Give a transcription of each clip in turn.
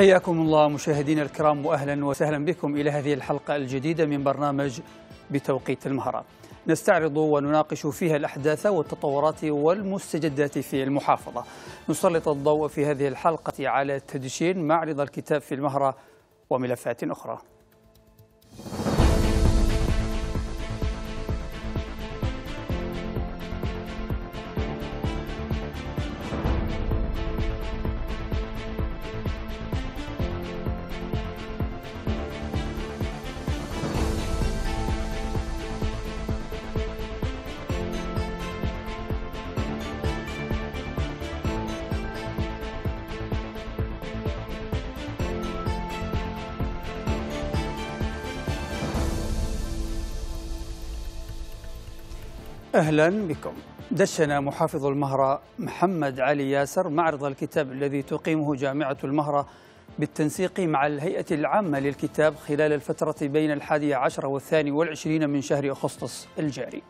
حياكم الله مشاهدينا الكرام واهلا وسهلا بكم الى هذه الحلقه الجديده من برنامج بتوقيت المهرة. نستعرض ونناقش فيها الاحداث والتطورات والمستجدات في المحافظه. نسلط الضوء في هذه الحلقه على تدشين معرض الكتاب في المهره وملفات اخرى. أهلا بكم دشن محافظ المهرة محمد علي ياسر معرض الكتاب الذي تقيمه جامعة المهرة بالتنسيق مع الهيئة العامة للكتاب خلال الفترة بين الحادي عشر والثاني والعشرين من شهر أغسطس الجاري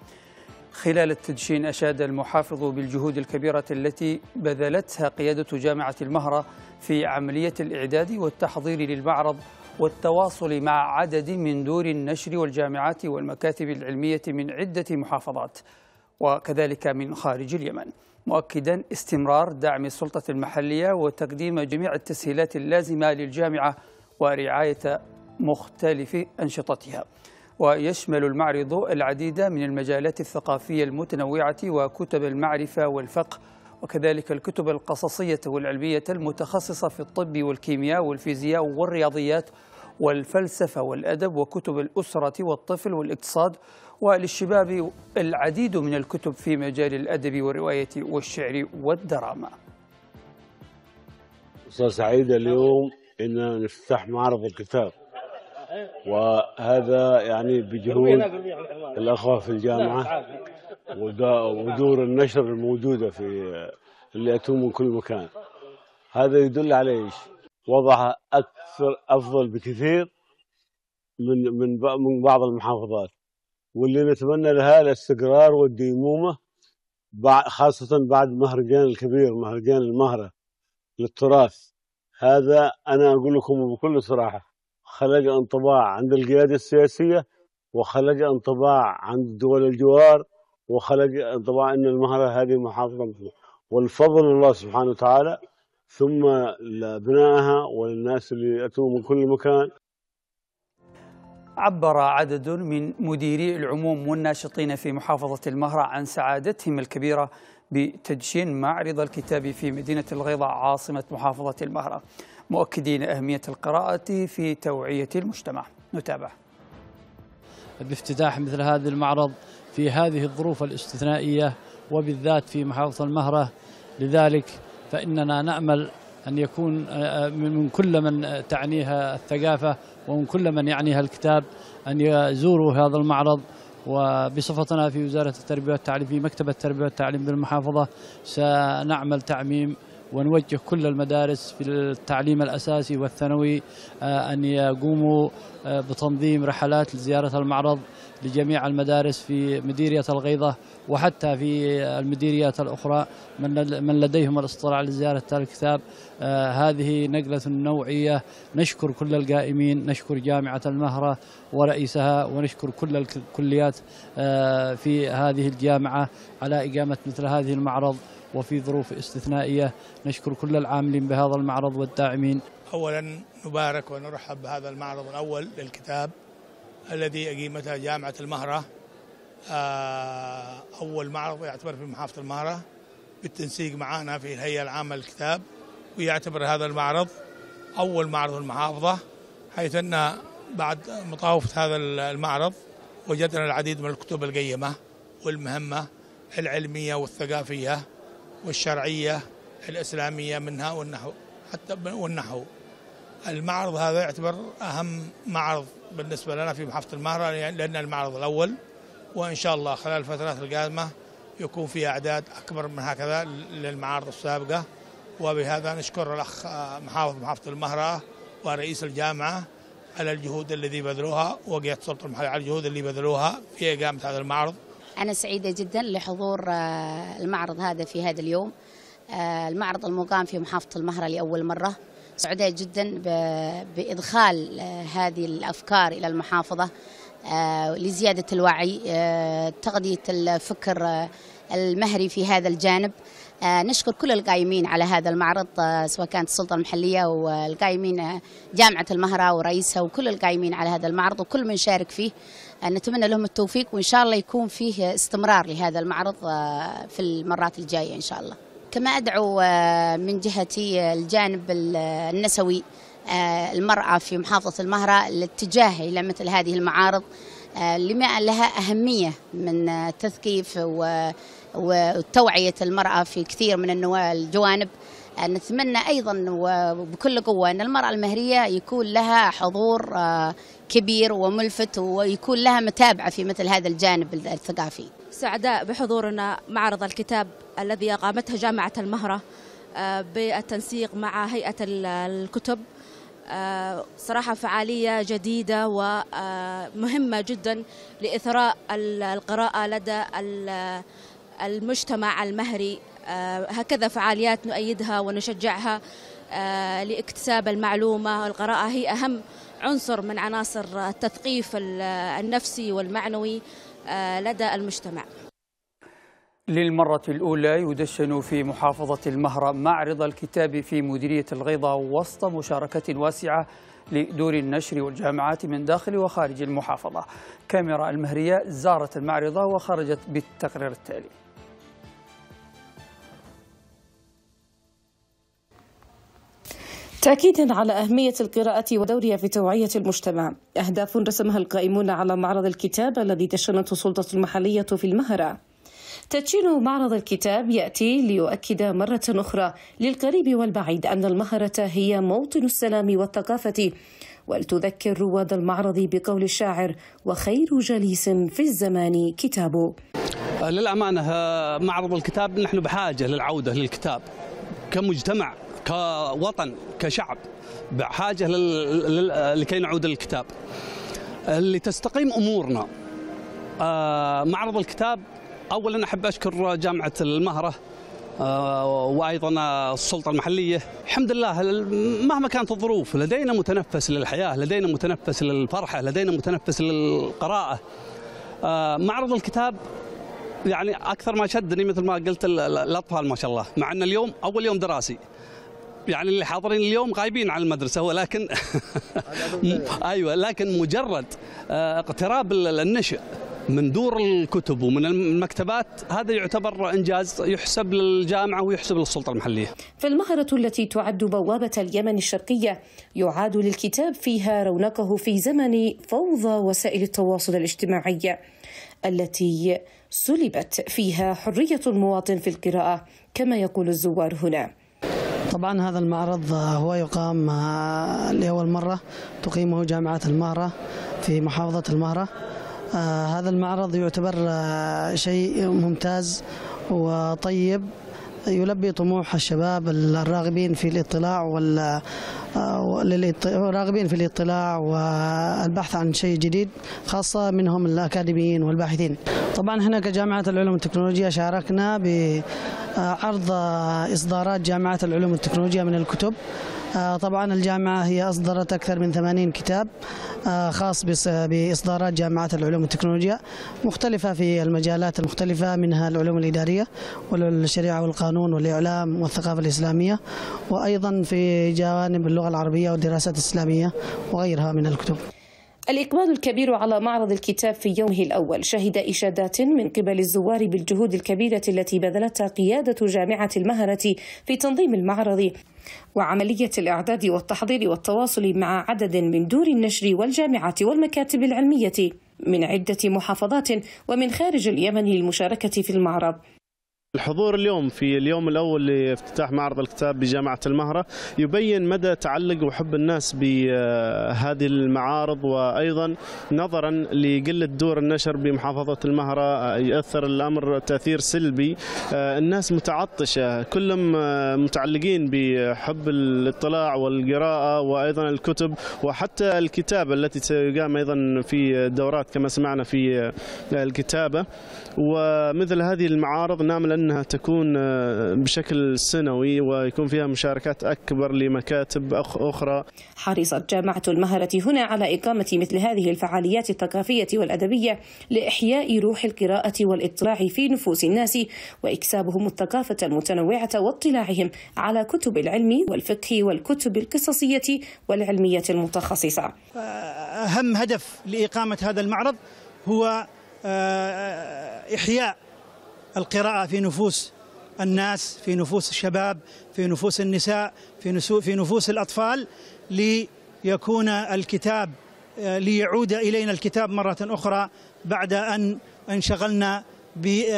خلال التدشين أشاد المحافظ بالجهود الكبيرة التي بذلتها قيادة جامعة المهرة في عملية الإعداد والتحضير للمعرض والتواصل مع عدد من دور النشر والجامعات والمكاتب العلمية من عدة محافظات وكذلك من خارج اليمن مؤكدا استمرار دعم السلطة المحلية وتقديم جميع التسهيلات اللازمة للجامعة ورعاية مختلف أنشطتها ويشمل المعرض العديد من المجالات الثقافية المتنوعة وكتب المعرفة والفقه وكذلك الكتب القصصية والعلمية المتخصصة في الطب والكيمياء والفيزياء والرياضيات والفلسفة والأدب وكتب الأسرة والطفل والاقتصاد وللشباب العديد من الكتب في مجال الأدب والرواية والشعر والدراما أستاذ سعيد اليوم أن نفتح معرض الكتاب وهذا يعني بجهود الأخوة في الجامعة ودور النشر الموجودة في اللي يأتون من كل مكان هذا يدل على إيش؟ وضعها اكثر افضل بكثير من من من بعض المحافظات واللي نتمنى لها الاستقرار والديمومه خاصه بعد مهرجان الكبير مهرجان المهره للتراث هذا انا اقول لكم بكل صراحه خلق انطباع عند القياده السياسيه وخلق انطباع عند دول الجوار وخلق انطباع ان المهره هذه محافظه والفضل الله سبحانه وتعالى ثم لأبنائها وللناس اللي أتوا من كل مكان عبر عدد من مديري العموم والناشطين في محافظة المهرة عن سعادتهم الكبيرة بتدشين معرض الكتاب في مدينة الغيضة عاصمة محافظة المهرة مؤكدين أهمية القراءة في توعية المجتمع نتابع بافتتاح مثل هذا المعرض في هذه الظروف الاستثنائية وبالذات في محافظة المهرة لذلك فإننا نأمل أن يكون آه، من كل من تعنيها الثقافة ومن كل من يعنيها الكتاب أن يزوروا هذا المعرض وبصفتنا في وزارة التربية والتعليم في مكتب التربية والتعليم بالمحافظة سنعمل تعميم ونوجه كل المدارس في التعليم الأساسي والثانوي آه، أن يقوموا آه، بتنظيم رحلات لزيارة المعرض لجميع المدارس في مديرية الغيضة وحتى في المديريات الأخرى من من لديهم الاستطلاع لزيارة الكتاب آه، هذه نقلة نوعية نشكر كل القائمين نشكر جامعة المهرة ورئيسها ونشكر كل الكليات آه، في هذه الجامعة على إقامة مثل هذه المعرض وفي ظروف استثنائية نشكر كل العاملين بهذا المعرض والداعمين أولا نبارك ونرحب بهذا المعرض الأول للكتاب الذي أقيمته جامعة المهرة آه، أول معرض يعتبر في محافظة المهرة بالتنسيق معنا في الهيئة العامة للكتاب ويعتبر هذا المعرض أول معرض المحافظة حيث أن بعد مطاوفة هذا المعرض وجدنا العديد من الكتب القيمة والمهمة العلمية والثقافية والشرعية الإسلامية منها والنحو حتى والنحو المعرض هذا يعتبر أهم معرض بالنسبة لنا في محافظة المهرة يعني لأن المعرض الأول وإن شاء الله خلال الفترات القادمة يكون في أعداد أكبر من هكذا للمعارض السابقة وبهذا نشكر الأخ آه، محافظ محافظة المهرة ورئيس الجامعة على الجهود الذي بذلوها وقيادة السلطة المحلية على الجهود اللي بذلوها في إقامة هذا المعرض أنا سعيدة جدا لحضور آه، المعرض هذا في هذا اليوم آه، المعرض المقام في محافظة المهرة لأول مرة سعودية جدا بإدخال آه، هذه الأفكار إلى المحافظة آه، لزيادة الوعي آه، تغذية الفكر المهري في هذا الجانب نشكر كل القائمين على هذا المعرض سواء كانت السلطة المحلية والقائمين جامعة المهرة ورئيسها وكل القائمين على هذا المعرض وكل من شارك فيه نتمنى لهم التوفيق وإن شاء الله يكون فيه استمرار لهذا المعرض في المرات الجاية إن شاء الله كما أدعو آه، من جهتي آه، الجانب آه، النسوي المرأة في محافظة المهرة الاتجاه إلى مثل هذه المعارض لما لها أهمية من تثقيف وتوعية المرأة في كثير من الجوانب نتمنى أيضا وبكل قوة أن المرأة المهرية يكون لها حضور كبير وملفت ويكون لها متابعة في مثل هذا الجانب الثقافي سعداء بحضورنا معرض الكتاب الذي أقامته جامعة المهرة آه، بالتنسيق مع هيئة الكتب آه، صراحة فعالية جديدة ومهمة آه، جدا لإثراء القراءة لدى المجتمع المهري هكذا فعاليات نؤيدها ونشجعها لاكتساب المعلومة القراءة هي أهم عنصر من عناصر التثقيف النفسي والمعنوي لدى المجتمع للمرة الأولى يدشن في محافظة المهرة معرض الكتاب في مديرية الغيضة وسط مشاركة واسعة لدور النشر والجامعات من داخل وخارج المحافظة كاميرا المهرية زارت المعرضة وخرجت بالتقرير التالي تأكيدا على أهمية القراءة ودورها في توعية المجتمع أهداف رسمها القائمون على معرض الكتاب الذي دشنته السلطة المحلية في المهرة تدشين معرض الكتاب يأتي ليؤكد مرة أخرى للقريب والبعيد أن المهرة هي موطن السلام والثقافة ولتذكر رواد المعرض بقول الشاعر وخير جليس في الزمان كتابه للأمانة معرض الكتاب نحن بحاجة للعودة للكتاب كمجتمع كوطن كشعب بحاجة لكي نعود للكتاب لتستقيم أمورنا آه، معرض الكتاب اولا احب اشكر جامعه المهره آه، وايضا السلطه المحليه الحمد لله مهما كانت الظروف لدينا متنفس للحياه لدينا متنفس للفرحه لدينا متنفس للقراءه آه، معرض الكتاب يعني اكثر ما شدني مثل ما قلت الاطفال ما شاء الله مع ان اليوم اول يوم دراسي يعني اللي حاضرين اليوم غايبين عن المدرسه ولكن ايوه لكن مجرد آه، اقتراب النشء من دور الكتب ومن المكتبات هذا يعتبر إنجاز يحسب للجامعة ويحسب للسلطة المحلية فالمهرة التي تعد بوابة اليمن الشرقية يعاد للكتاب فيها رونقه في زمن فوضى وسائل التواصل الاجتماعي التي سلبت فيها حرية المواطن في القراءة كما يقول الزوار هنا طبعا هذا المعرض هو يقام آه، لأول مرة تقيمه جامعة المهرة في محافظة المهرة آه، هذا المعرض يعتبر آه، شيء ممتاز وطيب يلبي طموح الشباب الراغبين في الاطلاع وال آه، راغبين في الاطلاع والبحث عن شيء جديد خاصة منهم الأكاديميين والباحثين طبعا هنا كجامعة العلوم والتكنولوجيا شاركنا بعرض إصدارات جامعة العلوم والتكنولوجيا من الكتب آه، طبعا الجامعة هي أصدرت أكثر من 80 كتاب آه، خاص بإصدارات جامعات العلوم والتكنولوجيا مختلفة في المجالات المختلفة منها العلوم الإدارية والشريعة والقانون والإعلام والثقافة الإسلامية وأيضا في جوانب اللغة العربية والدراسات الإسلامية وغيرها من الكتب الإقبال الكبير على معرض الكتاب في يومه الأول شهد إشادات من قبل الزوار بالجهود الكبيرة التي بذلتها قيادة جامعة المهرة في تنظيم المعرض وعملية الإعداد والتحضير والتواصل مع عدد من دور النشر والجامعات والمكاتب العلمية من عدة محافظات ومن خارج اليمن للمشاركة في المعرض الحضور اليوم في اليوم الأول لافتتاح معرض الكتاب بجامعة المهرة يبين مدى تعلق وحب الناس بهذه المعارض وأيضا نظرا لقلة دور النشر بمحافظة المهرة يؤثر الأمر تأثير سلبي الناس متعطشة كلهم متعلقين بحب الاطلاع والقراءة وأيضا الكتب وحتى الكتابة التي سيقام أيضا في دورات كما سمعنا في الكتابة ومثل هذه المعارض نامل أنها تكون آه، بشكل سنوي ويكون فيها مشاركات أكبر لمكاتب أخرى حرصت جامعة المهرة هنا على إقامة مثل هذه الفعاليات الثقافية والأدبية لإحياء روح القراءة والاطلاع في نفوس الناس وإكسابهم الثقافة المتنوعة واطلاعهم على كتب العلم والفقه والكتب القصصية والعلمية المتخصصة أهم هدف لإقامة هذا المعرض هو آه، إحياء القراءة في نفوس الناس في نفوس الشباب في نفوس النساء في, في نفوس الأطفال ليكون الكتاب آه، ليعود إلينا الكتاب مرة أخرى بعد أن انشغلنا ب آه،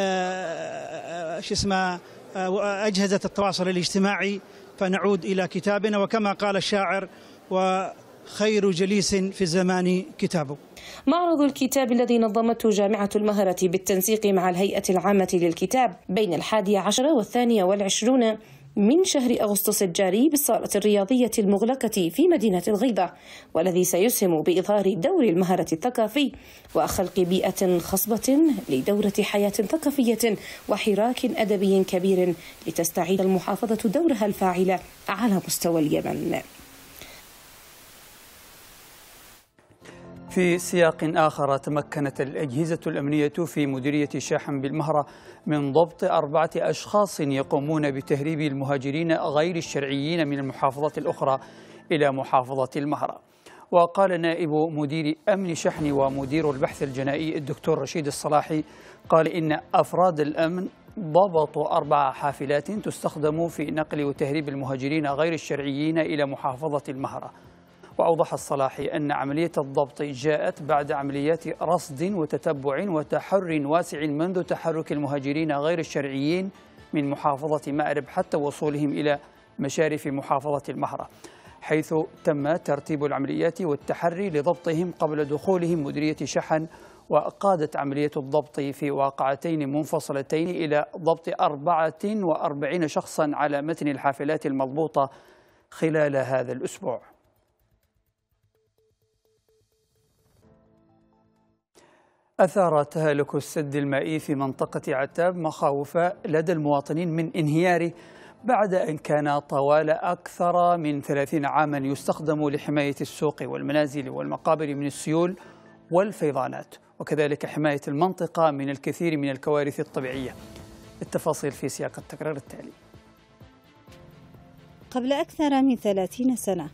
آه، شو اسمه أجهزة التواصل الاجتماعي فنعود إلى كتابنا وكما قال الشاعر و خير جليس في الزمان كتابه معرض الكتاب الذي نظمته جامعة المهرة بالتنسيق مع الهيئة العامة للكتاب بين الحادي عشر والثانية والعشرون من شهر أغسطس الجاري بالصالة الرياضية المغلقة في مدينة الغيضة والذي سيسهم بإظهار دور المهرة الثقافي وخلق بيئة خصبة لدورة حياة ثقافية وحراك أدبي كبير لتستعيد المحافظة دورها الفاعلة على مستوى اليمن في سياق آخر تمكنت الأجهزة الأمنية في مديرية شاحن بالمهرة من ضبط أربعة أشخاص يقومون بتهريب المهاجرين غير الشرعيين من المحافظات الأخرى إلى محافظة المهرة وقال نائب مدير أمن شحن ومدير البحث الجنائي الدكتور رشيد الصلاحي قال إن أفراد الأمن ضبطوا أربع حافلات تستخدم في نقل وتهريب المهاجرين غير الشرعيين إلى محافظة المهرة وأوضح الصلاحي أن عملية الضبط جاءت بعد عمليات رصد وتتبع وتحر واسع منذ تحرك المهاجرين غير الشرعيين من محافظة مأرب حتى وصولهم إلى مشارف محافظة المهرة حيث تم ترتيب العمليات والتحري لضبطهم قبل دخولهم مديرية شحن وقادت عملية الضبط في واقعتين منفصلتين إلى ضبط 44 شخصا على متن الحافلات المضبوطة خلال هذا الأسبوع أثار تهالك السد المائي في منطقة عتاب مخاوف لدى المواطنين من انهياره بعد أن كان طوال أكثر من 30 عاما يستخدم لحماية السوق والمنازل والمقابر من السيول والفيضانات وكذلك حماية المنطقة من الكثير من الكوارث الطبيعية التفاصيل في سياق التكرار التالي قبل أكثر من 30 سنة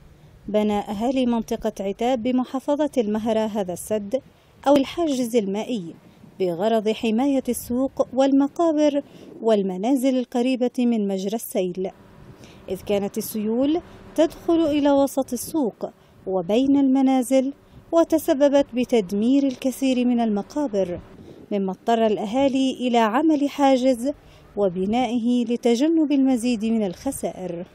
بنى أهالي منطقة عتاب بمحافظة المهرة هذا السد أو الحاجز المائي بغرض حماية السوق والمقابر والمنازل القريبة من مجرى السيل إذ كانت السيول تدخل إلى وسط السوق وبين المنازل وتسببت بتدمير الكثير من المقابر مما اضطر الأهالي إلى عمل حاجز وبنائه لتجنب المزيد من الخسائر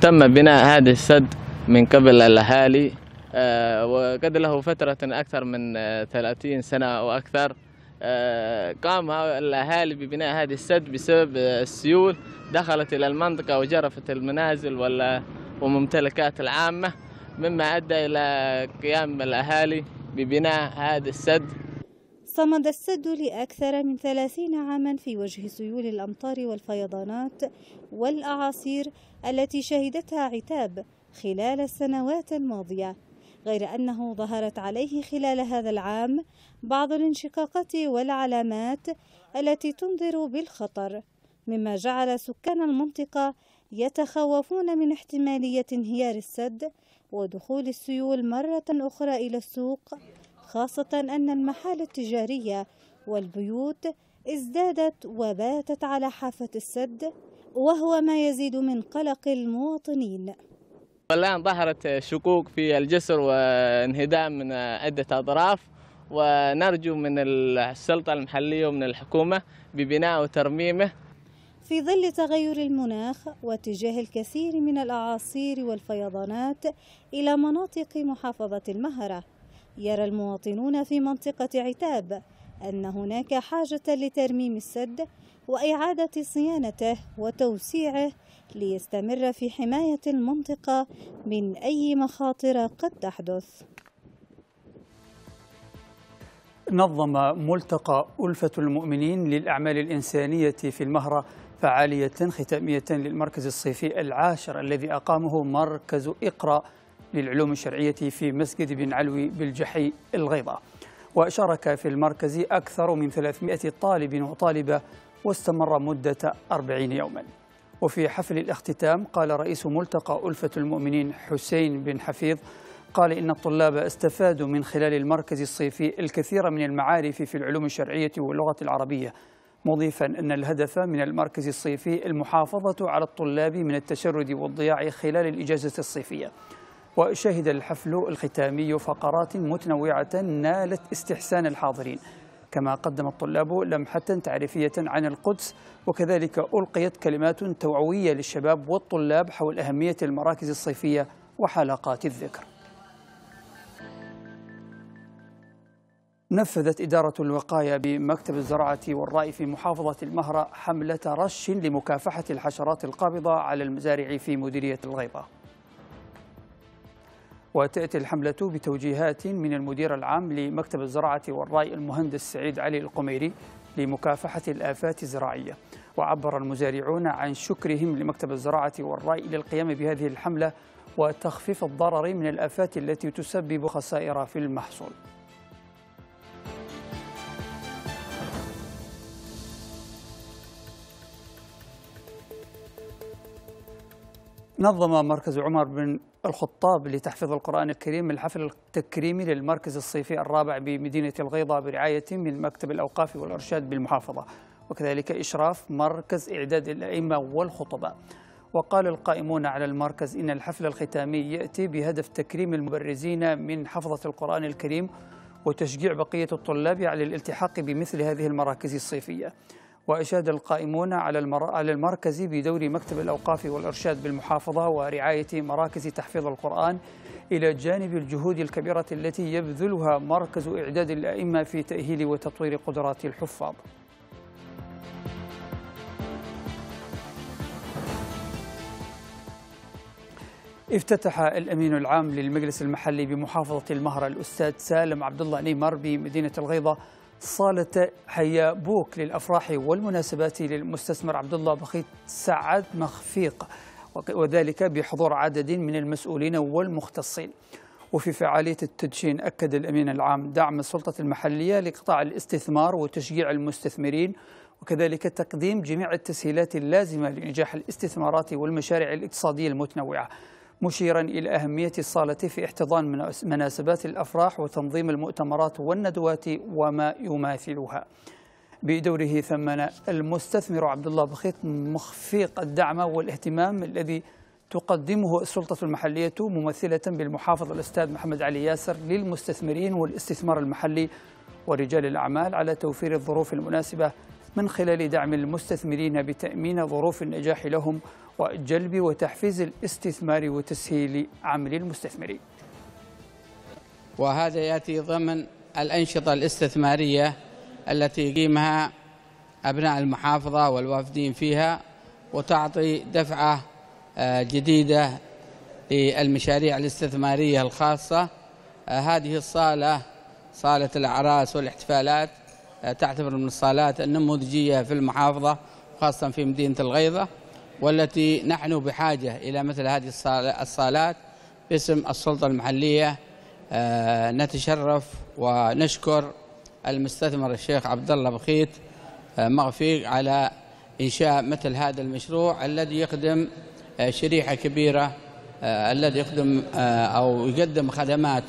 تم بناء هذا السد من قبل الأهالي آه، وقد له فترة أكثر من 30 آه، سنة أو أكثر آه، قام الأهالي ببناء هذه السد بسبب السيول دخلت إلى المنطقة وجرفت المنازل وممتلكات العامة مما أدى إلى قيام الأهالي ببناء هذا السد صمد السد لأكثر من ثلاثين عاما في وجه سيول الأمطار والفيضانات والأعاصير التي شهدتها عتاب خلال السنوات الماضية غير أنه ظهرت عليه خلال هذا العام بعض الانشقاقات والعلامات التي تنذر بالخطر مما جعل سكان المنطقة يتخوفون من احتمالية انهيار السد ودخول السيول مرة أخرى إلى السوق خاصة أن المحال التجارية والبيوت ازدادت وباتت على حافة السد وهو ما يزيد من قلق المواطنين الآن ظهرت شكوك في الجسر وانهدام من عدة أطراف ونرجو من السلطة المحلية ومن الحكومة ببناء وترميمه في ظل تغير المناخ واتجاه الكثير من الأعاصير والفيضانات إلى مناطق محافظة المهرة يرى المواطنون في منطقة عتاب أن هناك حاجة لترميم السد وإعادة صيانته وتوسيعه ليستمر في حماية المنطقة من أي مخاطر قد تحدث نظم ملتقى ألفة المؤمنين للأعمال الإنسانية في المهرة فعالية ختامية للمركز الصيفي العاشر الذي أقامه مركز إقرأ للعلوم الشرعية في مسجد بن علوي بالجحي الغيضة وشارك في المركز أكثر من 300 طالب وطالبة واستمر مدة 40 يوماً وفي حفل الاختتام قال رئيس ملتقى ألفة المؤمنين حسين بن حفيظ قال إن الطلاب استفادوا من خلال المركز الصيفي الكثير من المعارف في العلوم الشرعية واللغة العربية مضيفا أن الهدف من المركز الصيفي المحافظة على الطلاب من التشرد والضياع خلال الإجازة الصيفية وشهد الحفل الختامي فقرات متنوعة نالت استحسان الحاضرين كما قدم الطلاب لمحة تعريفية عن القدس وكذلك ألقيت كلمات توعوية للشباب والطلاب حول أهمية المراكز الصيفية وحلقات الذكر نفذت إدارة الوقاية بمكتب الزراعة والرأي في محافظة المهرة حملة رش لمكافحة الحشرات القابضة على المزارع في مديرية الغيضة وتأتي الحملة بتوجيهات من المدير العام لمكتب الزراعة والري المهندس سعيد علي القميري لمكافحة الآفات الزراعية وعبر المزارعون عن شكرهم لمكتب الزراعة والري للقيام بهذه الحملة وتخفيف الضرر من الآفات التي تسبب خسائر في المحصول نظم مركز عمر بن الخطاب لتحفيظ القرآن الكريم من الحفل التكريمي للمركز الصيفي الرابع بمدينة الغيضة برعاية من مكتب الأوقاف والإرشاد بالمحافظة وكذلك إشراف مركز إعداد الأئمة والخطباء وقال القائمون على المركز إن الحفل الختامي يأتي بهدف تكريم المبرزين من حفظة القرآن الكريم وتشجيع بقية الطلاب على الالتحاق بمثل هذه المراكز الصيفية وأشاد القائمون على, المر... على المركز بدور مكتب الأوقاف والإرشاد بالمحافظة ورعاية مراكز تحفيظ القرآن إلى جانب الجهود الكبيرة التي يبذلها مركز إعداد الأئمة في تأهيل وتطوير قدرات الحفاظ افتتح الامين العام للمجلس المحلي بمحافظه المهره الاستاذ سالم عبد الله نيمار بمدينه الغيضه صالة حيا بوك للأفراح والمناسبات للمستثمر عبد الله بخيت سعد مخفيق وذلك بحضور عدد من المسؤولين والمختصين وفي فعالية التدشين أكد الأمين العام دعم السلطة المحلية لقطاع الاستثمار وتشجيع المستثمرين وكذلك تقديم جميع التسهيلات اللازمة لنجاح الاستثمارات والمشاريع الاقتصادية المتنوعة مشيرا إلى أهمية الصالة في احتضان مناسبات الأفراح وتنظيم المؤتمرات والندوات وما يماثلها بدوره ثمن المستثمر عبد الله بخيت مخفيق الدعم والاهتمام الذي تقدمه السلطة المحلية ممثلة بالمحافظ الأستاذ محمد علي ياسر للمستثمرين والاستثمار المحلي ورجال الأعمال على توفير الظروف المناسبة من خلال دعم المستثمرين بتأمين ظروف النجاح لهم وجلب وتحفيز الاستثمار وتسهيل عمل المستثمرين وهذا يأتي ضمن الأنشطة الاستثمارية التي يقيمها أبناء المحافظة والوافدين فيها وتعطي دفعة آه، جديدة للمشاريع الاستثمارية الخاصة آه، هذه الصالة صالة الأعراس والاحتفالات آه، تعتبر من الصالات النموذجية في المحافظة خاصة في مدينة الغيضة والتي نحن بحاجة إلى مثل هذه الصالات باسم السلطة المحلية آه، نتشرف ونشكر المستثمر الشيخ عبد الله بخيت آه، مغفيق على إنشاء مثل هذا المشروع الذي يخدم شريحة كبيرة الذي يخدم أو يقدم خدمات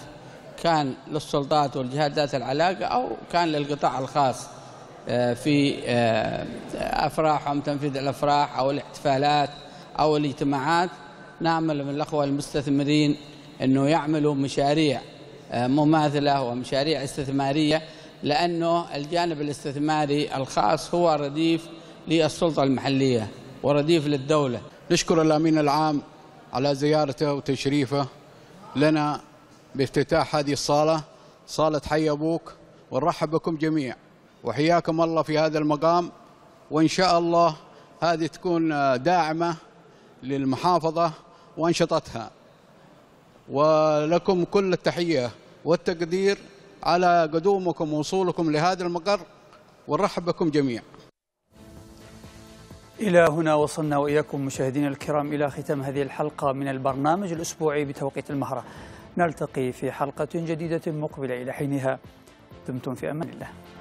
كان للسلطات والجهات ذات العلاقة أو كان للقطاع الخاص آه، في آه، أفراحهم تنفيذ الأفراح أو الاحتفالات أو الاجتماعات نعمل من الأخوة المستثمرين أنه يعملوا مشاريع آه، مماثلة ومشاريع استثمارية لأنه الجانب الاستثماري الخاص هو رديف للسلطة المحلية ورديف للدولة نشكر الأمين العام على زيارته وتشريفه لنا بافتتاح هذه الصالة صالة حي أبوك ونرحب بكم جميع وحياكم الله في هذا المقام وإن شاء الله هذه تكون داعمة للمحافظة وأنشطتها ولكم كل التحية والتقدير على قدومكم ووصولكم لهذا المقر ونرحب بكم جميع إلى هنا وصلنا وإياكم مشاهدينا الكرام إلى ختام هذه الحلقة من البرنامج الأسبوعي بتوقيت المهرة نلتقي في حلقة جديدة مقبلة إلى حينها دمتم في أمان الله